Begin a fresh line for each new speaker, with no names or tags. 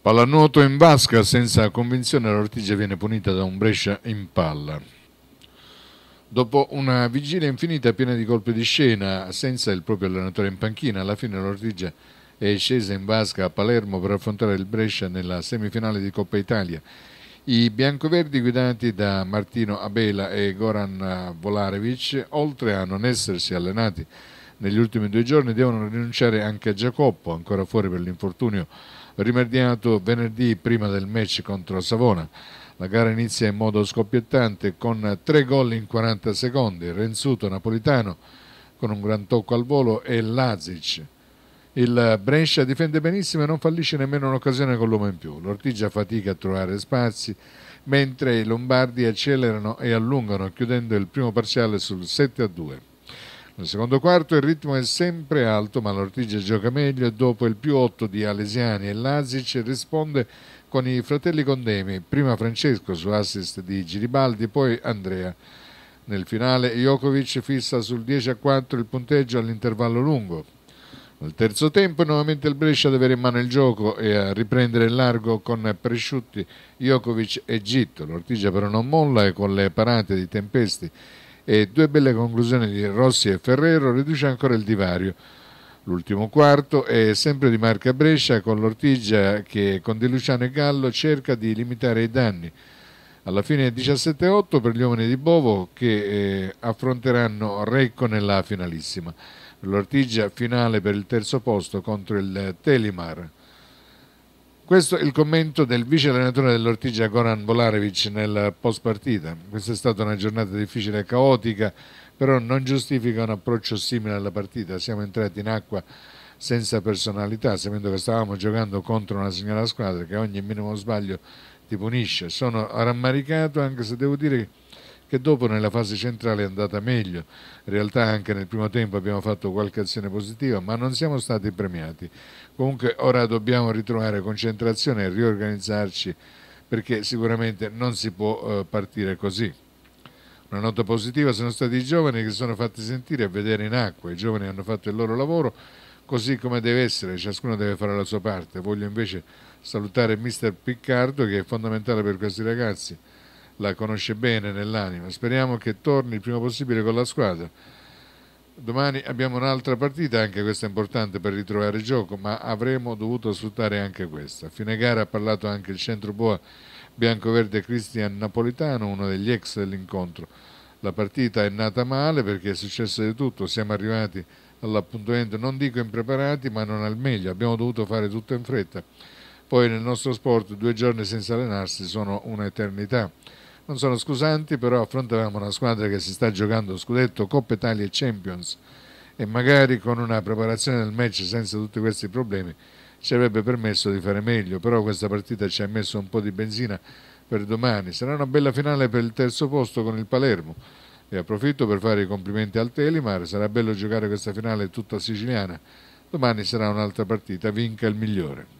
Pallanuoto in vasca senza convinzione, l'Ortigia viene punita da un Brescia in palla. Dopo una vigilia infinita piena di colpi di scena, senza il proprio allenatore in panchina, alla fine l'Ortigia è scesa in vasca a Palermo per affrontare il Brescia nella semifinale di Coppa Italia. I biancoverdi guidati da Martino Abela e Goran Volarevic, oltre a non essersi allenati negli ultimi due giorni devono rinunciare anche a Giacoppo, ancora fuori per l'infortunio rimediato venerdì prima del match contro Savona. La gara inizia in modo scoppiettante con tre gol in 40 secondi, Renzuto Napolitano con un gran tocco al volo e Lazic. Il Brescia difende benissimo e non fallisce nemmeno un'occasione con l'uomo in più. L'Ortigia fatica a trovare spazi, mentre i Lombardi accelerano e allungano, chiudendo il primo parziale sul 7 2. Nel secondo quarto il ritmo è sempre alto, ma l'Ortigia gioca meglio e dopo il più 8 di Alesiani e Lazic risponde con i fratelli Condemi, prima Francesco su assist di Giribaldi, poi Andrea. Nel finale Jokovic fissa sul 10 a 4 il punteggio all'intervallo lungo. Nel terzo tempo nuovamente il Brescia ad avere in mano il gioco e a riprendere il largo con Presciutti, Jokovic e Gitto. L'Ortigia però non molla e con le parate di Tempesti e due belle conclusioni di Rossi e Ferrero riduce ancora il divario. L'ultimo quarto è sempre di marca Brescia con l'Ortigia che con Di Luciano e Gallo cerca di limitare i danni. Alla fine 17-8 per gli uomini di Bovo che eh, affronteranno Recco nella finalissima. L'Ortigia finale per il terzo posto contro il Telimar. Questo è il commento del vice allenatore dell'Ortigia Goran Bolarevic nel post partita. Questa è stata una giornata difficile e caotica, però non giustifica un approccio simile alla partita. Siamo entrati in acqua senza personalità, sapendo che stavamo giocando contro una signora squadra che ogni minimo sbaglio ti punisce. Sono rammaricato anche se devo dire che che dopo nella fase centrale è andata meglio. In realtà anche nel primo tempo abbiamo fatto qualche azione positiva, ma non siamo stati premiati. Comunque ora dobbiamo ritrovare concentrazione e riorganizzarci perché sicuramente non si può eh, partire così. Una nota positiva sono stati i giovani che si sono fatti sentire e vedere in acqua, i giovani hanno fatto il loro lavoro così come deve essere, ciascuno deve fare la sua parte. Voglio invece salutare mister Piccardo che è fondamentale per questi ragazzi la conosce bene nell'anima. Speriamo che torni il prima possibile con la squadra. Domani abbiamo un'altra partita, anche questa è importante per ritrovare il gioco, ma avremmo dovuto sfruttare anche questa. A fine gara ha parlato anche il centro Boa biancoverde Cristian Napolitano, uno degli ex dell'incontro. La partita è nata male perché è successo di tutto, siamo arrivati all'appuntamento, non dico impreparati, ma non al meglio, abbiamo dovuto fare tutto in fretta. Poi nel nostro sport due giorni senza allenarsi sono un'eternità non sono scusanti, però affrontavamo una squadra che si sta giocando scudetto, Coppa Italia e Champions e magari con una preparazione del match senza tutti questi problemi ci avrebbe permesso di fare meglio, però questa partita ci ha messo un po' di benzina per domani. Sarà una bella finale per il terzo posto con il Palermo e approfitto per fare i complimenti al Telimar, sarà bello giocare questa finale tutta siciliana. Domani sarà un'altra partita, vinca il migliore.